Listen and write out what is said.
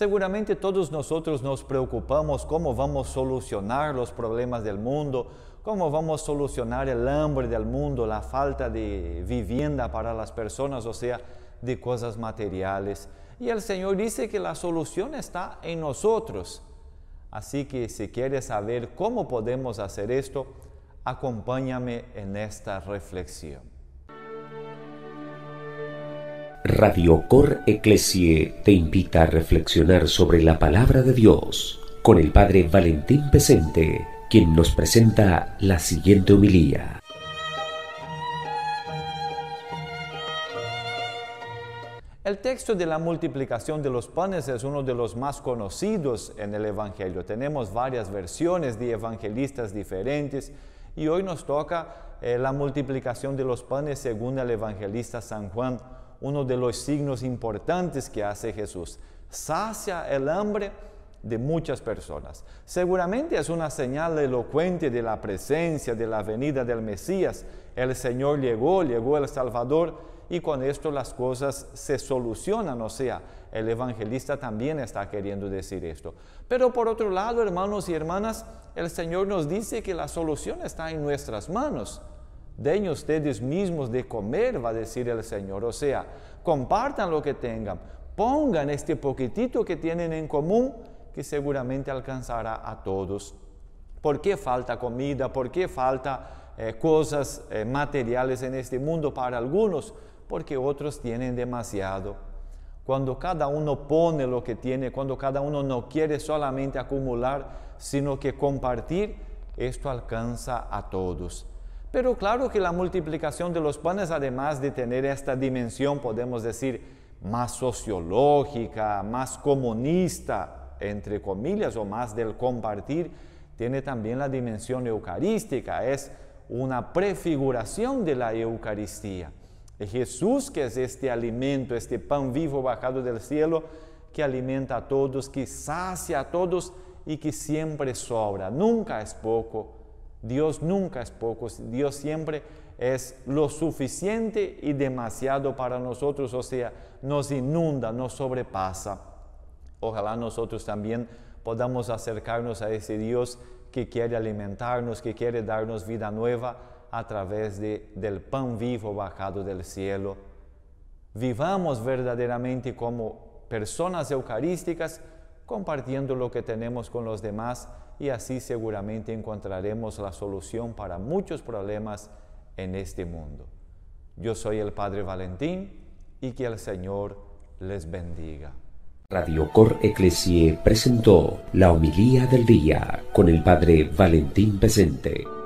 Seguramente todos nosotros nos preocupamos cómo vamos a solucionar los problemas del mundo, cómo vamos a solucionar el hambre del mundo, la falta de vivienda para las personas, o sea, de cosas materiales. Y el Señor dice que la solución está en nosotros. Así que si quieres saber cómo podemos hacer esto, acompáñame en esta reflexión. Radio Cor Ecclesie te invita a reflexionar sobre la palabra de Dios con el Padre Valentín Pesente, quien nos presenta la siguiente homilía. El texto de la multiplicación de los panes es uno de los más conocidos en el Evangelio. Tenemos varias versiones de evangelistas diferentes y hoy nos toca eh, la multiplicación de los panes según el evangelista San Juan uno de los signos importantes que hace Jesús. Sacia el hambre de muchas personas. Seguramente es una señal elocuente de la presencia, de la venida del Mesías. El Señor llegó, llegó el Salvador y con esto las cosas se solucionan. O sea, el evangelista también está queriendo decir esto. Pero por otro lado, hermanos y hermanas, el Señor nos dice que la solución está en nuestras manos. Den ustedes mismos de comer, va a decir el Señor. O sea, compartan lo que tengan, pongan este poquitito que tienen en común, que seguramente alcanzará a todos. ¿Por qué falta comida? ¿Por qué falta eh, cosas eh, materiales en este mundo para algunos? Porque otros tienen demasiado. Cuando cada uno pone lo que tiene, cuando cada uno no quiere solamente acumular, sino que compartir, esto alcanza a todos. Pero claro que la multiplicación de los panes, además de tener esta dimensión, podemos decir, más sociológica, más comunista, entre comillas, o más del compartir, tiene también la dimensión eucarística, es una prefiguración de la Eucaristía. Jesús, que es este alimento, este pan vivo bajado del cielo, que alimenta a todos, que sacia a todos y que siempre sobra, nunca es poco Dios nunca es poco, Dios siempre es lo suficiente y demasiado para nosotros, o sea, nos inunda, nos sobrepasa. Ojalá nosotros también podamos acercarnos a ese Dios que quiere alimentarnos, que quiere darnos vida nueva a través del pan vivo bajado del cielo. Vivamos verdaderamente como personas eucarísticas compartiendo lo que tenemos con los demás y así seguramente encontraremos la solución para muchos problemas en este mundo. Yo soy el Padre Valentín y que el Señor les bendiga. Radio Cor Ecclesie presentó la homilía del día con el Padre Valentín presente.